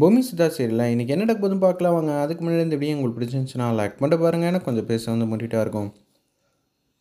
பூமி சுதா சீரியலில் இன்றைக்கி என்ன நடக்க போதும் பார்க்கலாம் வாங்க அதுக்கு முன்னாடி இந்த வீடியோ உங்களுக்கு பிடிச்சிருந்துச்சுன்னா லைக் பண்ணிட்டு பாருங்கள் எனக்கு கொஞ்சம் பேச வந்து முட்டிகிட்டா இருக்கும்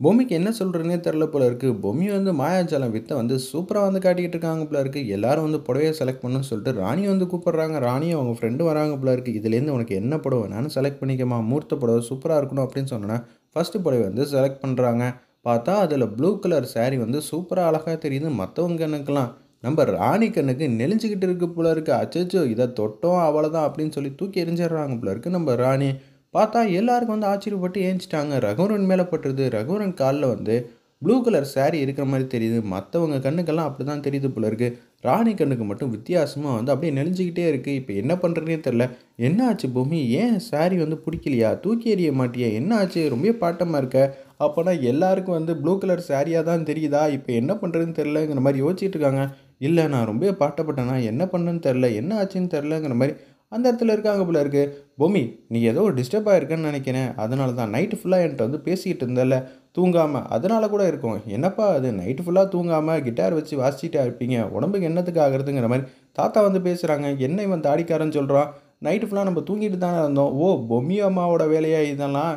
பூமிக்கு என்ன சொல்கிறதுனே தெரில போல இருக்குது பூமி வந்து மாயாஜாலம் வித்தை வந்து சூப்பராக வந்து காட்டிக்கிட்டு இருக்காங்க போல இருக்குது எல்லாரும் வந்து புடவையை செலக்ட் பண்ணுன்னு சொல்லிட்டு ராணி வந்து கூப்பிட்றாங்க ராணியும் அவங்க ஃப்ரெண்டு வராங்க போல இருக்குது இதுலேருந்து உனக்கு என்ன புடவை நானும் செலக்ட் பண்ணிக்கமா மூர்த்த புடவை சூப்பராக இருக்கணும் அப்படின்னு சொன்னேன்னா ஃபஸ்ட்டு புடவை வந்து செலக்ட் பண்ணுறாங்க பார்த்தா அதில் ப்ளூ கலர் சேரீ வந்து சூப்பராக அழகாக தெரியுது மற்றவங்க எனக்குலாம் நம்ம ராணிக்கண்ணுக்கு நெளிஞ்சிக்கிட்டு இருக்கு போல இருக்கு அச்சோ இதை தொட்டோம் அவ்வளோதான் அப்படின்னு சொல்லி தூக்கி எரிஞ்சிடுறாங்க போல இருக்கு நம்ம ராணி பார்த்தா எல்லாருக்கும் வந்து ஆச்சரியப்பட்டு ஏஞ்சிட்டாங்க ரகுவரன் மேலே பட்டுருது ரகுவரன் காலில் வந்து ப்ளூ கலர் சாரீ இருக்கிற மாதிரி தெரியுது மற்றவங்க கண்ணுக்கெல்லாம் அப்படி தான் தெரியுது போல இருக்குது ராணி கண்ணுக்கு மட்டும் வித்தியாசமாக வந்து அப்படியே நெளிஞ்சிக்கிட்டே இருக்குது இப்போ என்ன பண்ணுறதுனே தெரில என்ன ஆச்சு பூமி ஏன் சாரி வந்து பிடிக்கலையா தூக்கி எறிய மாட்டியா என்ன ஆச்சு ரொம்ப பாட்டமாக இருக்க அப்போனா எல்லாருக்கும் வந்து ப்ளூ கலர் சாரியாக தான் தெரியுதா இப்போ என்ன பண்ணுறதுன்னு தெரிலங்கிற மாதிரி யோசிச்சுட்டு இருக்காங்க இல்லை நான் ரொம்ப நான் என்ன பண்ணுன்னு தெரில என்ன ஆச்சுன்னு தெரிலங்கிற மாதிரி அந்த இடத்துல இருக்காங்க போல இருக்குது பொமி நீ ஏதோ ஒரு டிஸ்டர்ப் ஆகிருக்கேன்னு நினைக்கிறேன் அதனால தான் நைட்டு ஃபுல்லாக என்கிட்ட வந்து பேசிக்கிட்டு இருந்தால தூங்காமல் அதனால கூட இருக்கும் என்னப்பா அது நைட்டு ஃபுல்லாக தூங்காமல் கிட்டார் வச்சு வாசிச்சுட்டா இருப்பீங்க உடம்புக்கு என்னத்துக்கு ஆகிறதுங்கிற மாதிரி தாத்தா வந்து பேசுகிறாங்க என்ன இவன் தாடிக்காரன்னு சொல்கிறான் நைட்டு ஃபுல்லாக நம்ம தூங்கிட்டு தானே இருந்தோம் ஓ பொம்மி அம்மாவோட வேலையாக இதெல்லாம்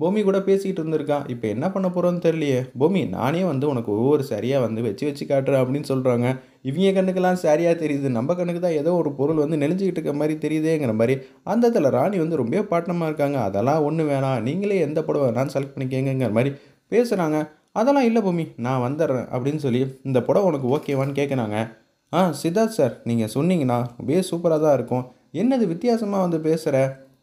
பூமி கூட பேசிக்கிட்டு இருந்திருக்கான் இப்போ என்ன பண்ண போகிறோன்னு தெரியலையே பூமி நானே வந்து உனக்கு ஒவ்வொரு சரியாக வந்து வச்சு வச்சு காட்டுறேன் அப்படின்னு சொல்கிறாங்க இவங்க கண்ணுக்கெல்லாம் சரியாக தெரியுது நம்ம கண்ணுக்கு தான் ஏதோ ஒரு பொருள் வந்து நெனைஞ்சிக்கிட்டு இருக்க மாதிரி தெரியுதேங்கிற மாதிரி அந்த இடத்துல ராணி வந்து ரொம்ப பாட்டமாக இருக்காங்க அதெல்லாம் ஒன்று வேணாம் நீங்களே எந்த புடவை வேணாலும் செலக்ட் பண்ணிக்கங்கிற மாதிரி பேசுகிறாங்க அதெல்லாம் இல்லை பூமி நான் வந்துடுறேன் அப்படின்னு சொல்லி இந்த புடவை உனக்கு ஓகேவான்னு கேட்குறாங்க ஆ சித்தார்த் சார் நீங்கள் சொன்னீங்கன்னா அப்படியே சூப்பராக தான் இருக்கும் என்னது வித்தியாசமாக வந்து பேசுகிற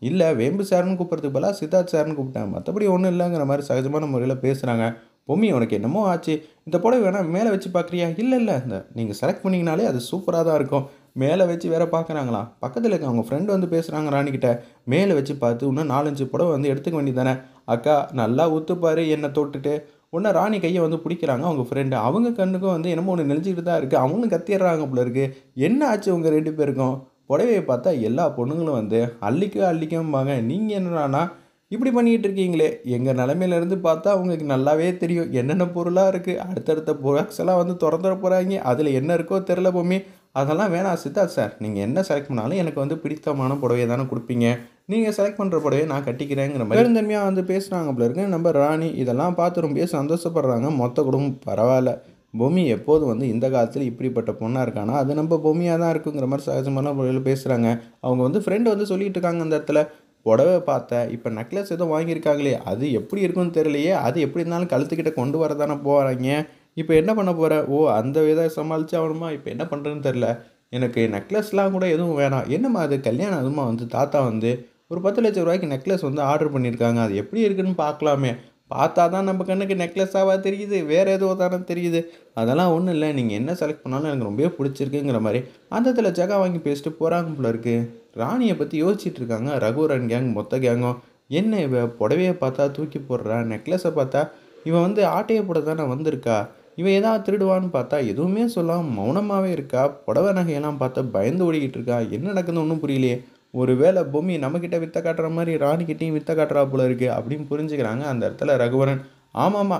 இல்லை வேம்பு சார்னு கூப்பிட்றதுக்கு பதிலாக சித்தார்த் சார்னு கூப்பிட்டேன் மற்றபடி ஒன்றும் இல்லைங்கிற மாதிரி சகஜமான முறையில் பேசுகிறாங்க பொம்மி உனக்கு என்னமோ ஆச்சு இந்த புடவை வேணால் மேலே வச்சு பார்க்குறியா இல்லை இல்லை இந்த நீங்கள் செலக்ட் பண்ணிங்கனாலே அது சூப்பராக தான் இருக்கும் மேலே வச்சு வேற பார்க்குறாங்களா பக்கத்தில் இருக்க அவங்க ஃப்ரெண்டு வந்து பேசுகிறாங்க ராணிக்கிட்ட மேலே வச்சு பார்த்து இன்னும் நாலஞ்சு புடவை வந்து எடுத்துக்க வேண்டியதானே அக்கா நல்லா ஊற்றுப்பாரு என்னை தொட்டுட்டு உன்ன ராணி கையை வந்து பிடிக்கிறாங்க அவங்க ஃப்ரெண்டு அவங்க கண்ணுக்கும் வந்து என்னமோ ஒன்று நெளிஞ்சிக்கிட்டு தான் இருக்குது அவங்களும் கத்திடுறாங்க போல இருக்குது என்ன ஆச்சு உங்கள் ரெண்டு பேருக்கும் புடவையை பார்த்தா எல்லா பொண்ணுங்களும் வந்து அள்ளிக்க அள்ளிக்கம்பாங்க நீங்கள் என்னென்னா இப்படி பண்ணிக்கிட்டு இருக்கீங்களே எங்கள் நிலமையிலேருந்து பார்த்தா உங்களுக்கு நல்லாவே தெரியும் என்னென்ன பொருளாக இருக்குது அடுத்தடுத்த ப்ராடக்ட்ஸ் எல்லாம் வந்து திறந்துட போகிறாங்க அதில் என்ன இருக்கோ தெரில பொம்மி அதெல்லாம் வேணாம் சித்தார்த் சார் நீங்கள் என்ன செலக்ட் பண்ணாலும் எனக்கு வந்து பிடித்தமான புடவையை தானே கொடுப்பீங்க நீங்கள் செலக்ட் பண்ணுற புடவையை நான் கட்டிக்கிறேங்கிற மாதிரி பெருந்தன்மையாக வந்து பேசுகிறாங்க போல இருக்கு நம்ம ராணி இதெல்லாம் பார்த்து ரொம்ப சந்தோஷப்படுறாங்க மொத்த குடும்பம் பரவாயில்ல பூமி எப்போது வந்து இந்த காலத்தில் இப்படிப்பட்ட பொண்ணாக இருக்கானா அது நம்ம பூமியாக தான் இருக்குங்கிற மாதிரி சகஜமான முறையில் பேசுகிறாங்க அவங்க வந்து ஃப்ரெண்டு வந்து சொல்லிகிட்டு இருக்காங்க அந்த இடத்துல புடவை பார்த்தேன் இப்போ நெக்லஸ் எதுவும் வாங்கியிருக்காங்களே அது எப்படி இருக்குன்னு தெரியலையே அது எப்படி இருந்தாலும் கழுத்துக்கிட்ட கொண்டு வர தானே போகிறாங்க இப்போ என்ன பண்ண போகிற ஓ அந்த விதை சமாளித்து ஆகணுமா இப்போ என்ன பண்ணுறேன்னு தெரில எனக்கு நெக்லஸ்லாம் கூட எதுவும் வேணாம் என்னம்மா அது கல்யாணம் அதுமா வந்து தாத்தா வந்து ஒரு பத்து லட்சம் ரூபாய்க்கு நெக்லஸ் வந்து ஆர்டர் பண்ணியிருக்காங்க அது எப்படி இருக்குன்னு பார்க்கலாமே பார்த்தா தான் நம்ம கண்ணுக்கு நெக்லஸாவாக தெரியுது வேறு எதுவோ தானே தெரியுது அதெல்லாம் ஒன்றும் இல்லை நீங்கள் என்ன செலக்ட் பண்ணாலும் எனக்கு ரொம்பவே பிடிச்சிருக்குங்கிற மாதிரி அந்த இடத்துல ஜகா வாங்கி பேசிட்டு போகிறாங்க போல இருக்குது ராணியை பற்றி யோசிச்சுட்டு இருக்காங்க ரகுரன் கேங் மொத்த கேங்கும் என்ன இவ புடவையை பார்த்தா தூக்கி போடுறா நெக்லஸை பார்த்தா இவன் வந்து ஆட்டையை போட தானே வந்திருக்கா இவன் ஏதாவது திருடுவான்னு பார்த்தா எதுவுமே சொல்லாமல் மௌனமாகவே இருக்கா புடவை நகையெல்லாம் பார்த்தா பயந்து ஓடிக்கிட்டு இருக்கா என்ன நடக்குதுன்னு ஒன்றும் புரியலையே ஒரு வேளை பொம்மி நம்மக்கிட்ட வித்த காட்டுற மாதிரி ராணிக்கிட்டையும் வித்த காட்டுறா போல இருக்குது அப்படின்னு புரிஞ்சுக்கிறாங்க அந்த இடத்துல ரகுவரன் ஆமாம்மா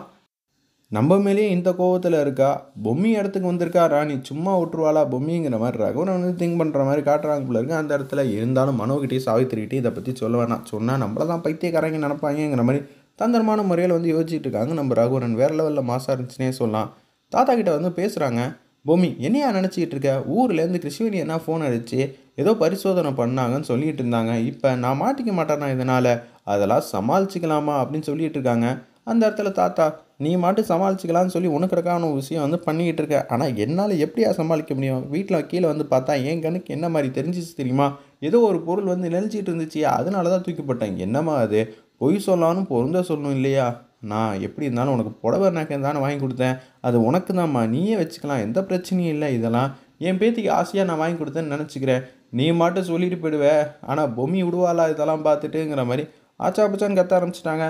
நம்ம மேலேயும் இந்த கோவத்தில் இருக்கா பொம்மி இடத்துக்கு வந்திருக்கா ராணி சும்மா விட்டுருவாளா பொம்மிங்கிற மாதிரி ரகுவரன் வந்து திங்க் பண்ணுற மாதிரி காட்டுறாங்க போல இருக்குது அந்த இடத்துல இருந்தாலும் மனோகிட்டே சாவித்திரிக்கிட்டே இதை பற்றி சொல்ல வேணாம் சொன்னால் நம்மள தான் பைத்தியக்காரங்க நினப்பாங்கிற மாதிரி தந்திரமான முறையில் வந்து யோசிச்சுட்டு இருக்காங்க நம்ம ரகுவரன் வேறு லெவலில் மாசாக இருந்துச்சுன்னே சொல்லலாம் தாத்தா கிட்ட வந்து பேசுகிறாங்க பொம்மி என்னையா நினச்சிக்கிட்டு இருக்க ஊர்லேருந்து கிருஷ்ணவேணி என்ன ஃபோன் அடிச்சு ஏதோ பரிசோதனை பண்ணாங்கன்னு சொல்லிகிட்டு இருந்தாங்க இப்போ நான் மாட்டிக்க மாட்டேனா இதனால் அதெல்லாம் சமாளிச்சிக்கலாமா அப்படின்னு சொல்லிகிட்டு இருக்காங்க அந்த இடத்துல தாத்தா நீ மாட்டு சமாளிச்சிக்கலாம்னு சொல்லி உனக்கு உனக்கிறக்கான விஷயம் வந்து பண்ணிக்கிட்டு இருக்க ஆனால் என்னால் எப்படியா சமாளிக்க முடியும் வீட்டில் கீழே வந்து பார்த்தா என் கண்ணுக்கு என்ன மாதிரி தெரிஞ்சிச்சு தெரியுமா ஏதோ ஒரு பொருள் வந்து நெனைச்சிட்டு இருந்துச்சு அதனால தான் தூக்கிப்பட்டேன் என்னம்மா அது பொய் சொல்லலாம்னு பொருந்த சொல்லணும் இல்லையா நான் எப்படி இருந்தாலும் உனக்கு புடவை நக்கம் தானே வாங்கி கொடுத்தேன் அது உனக்கு தான்மா நீயே வச்சுக்கலாம் எந்த பிரச்சனையும் இல்லை இதெல்லாம் என் பேத்திக்கு ஆசையாக நான் வாங்கி கொடுத்தேன்னு நினச்சிக்கிறேன் நீ மட்டும் சொல்லிட்டு போயிடுவே ஆனால் பொம்மி விடுவாளா இதெல்லாம் பார்த்துட்டுங்கிற மாதிரி ஆச்சா பச்சான்னு கத்த ஆரம்பிச்சிட்டாங்க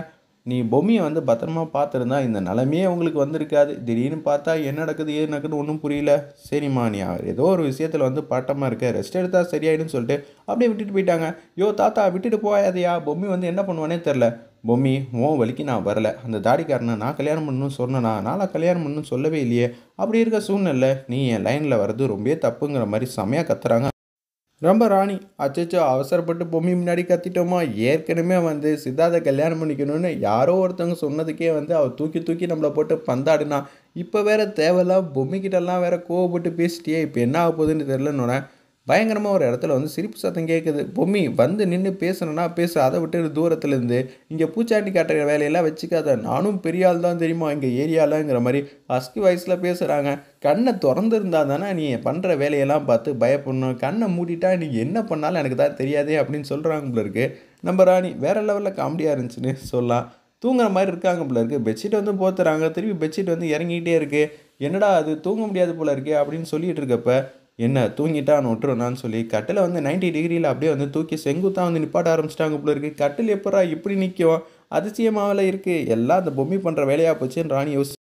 நீ பொம்மியை வந்து பத்திரமா பார்த்துருந்தா இந்த நிலமையே உங்களுக்கு வந்திருக்காது திடீர்னு பார்த்தா என்ன நடக்குது ஏது நடக்குதுன்னு ஒன்றும் புரியல சரிம்மா நீ ஏதோ ஒரு விஷயத்தில் வந்து பாட்டமாக இருக்க ரெஸ்ட் எடுத்தால் சரியாயிடும்னு சொல்லிட்டு அப்படியே விட்டுட்டு போயிட்டாங்க யோ தாத்தா விட்டுட்டு போயாதையா பொம்மி வந்து என்ன பண்ணுவானே தெரில பொம்மி ஓ வலிக்கு நான் வரல அந்த தாடிக்காரனை நான் கல்யாணம் பண்ணணும்னு சொன்னேனா நானும் கல்யாணம் பண்ணணும்னு சொல்லவே இல்லையே அப்படி இருக்க சூழ்நிலை நீ என் லைனில் வர்றது ரொம்பவே தப்புங்கிற மாதிரி செம்மையாக கத்துறாங்க ரொம்ப ராணி அச்சோ அவசரப்பட்டு பொம்மி முன்னாடி கத்திட்டோமா ஏற்கனவே வந்து சித்தார்த்தை கல்யாணம் பண்ணிக்கணும்னு யாரோ ஒருத்தவங்க சொன்னதுக்கே வந்து அவள் தூக்கி தூக்கி நம்மளை போட்டு பந்தாடுனா இப்போ வேற தேவையில்லாம் பொம்மிக்கிட்டெல்லாம் வேற கோவப்பட்டு பேசிட்டியே இப்போ என்ன ஆக போகுதுன்னு தெரிலன்னு பயங்கரமாக ஒரு இடத்துல வந்து சிரிப்பு சத்தம் கேட்குது பொம்மி வந்து நின்று பேசணும்னா பேசு அதை விட்டு தூரத்துலேருந்து இங்கே பூச்சாண்டி காட்டுற வேலையெல்லாம் வச்சுக்காத நானும் பெரிய ஆள் தான் தெரியுமா இங்கே ஏரியாலாங்கிற மாதிரி ஹஸ்கி வயசில் பேசுகிறாங்க கண்ணை திறந்துருந்தா தானே நீ பண்ணுற வேலையெல்லாம் பார்த்து பயப்படணும் கண்ணை மூடிட்டா நீ என்ன பண்ணாலும் எனக்கு தான் தெரியாதே அப்படின்னு சொல்கிறாங்க இருக்குது நம்ம ராணி வேறு லெவலில் காமெடியாக இருந்துச்சுன்னு சொல்லலாம் தூங்குற மாதிரி இருக்காங்க போல இருக்குது பெட்ஷீட் வந்து போத்துறாங்க திருப்பி பெட்ஷீட் வந்து இறங்கிக்கிட்டே இருக்குது என்னடா அது தூங்க முடியாது போல இருக்கே அப்படின்னு சொல்லிகிட்டு இருக்கப்போ என்ன தூங்கிட்டான் ஒட்டுறோம்னான்னு சொல்லி கட்டில் வந்து நைன்டி டிகிரியில் அப்படியே வந்து தூக்கி செங்குத்தாக வந்து நிப்பாட்ட ஆரம்பிச்சிட்டாங்க போல இருக்குது கட்டில் எப்படா இப்படி நிற்கும் அதிசயமாவில் இருக்குது எல்லாம் அந்த பொம்மி பண்ணுற வேலையாக போச்சுன்னு ராணி யோசி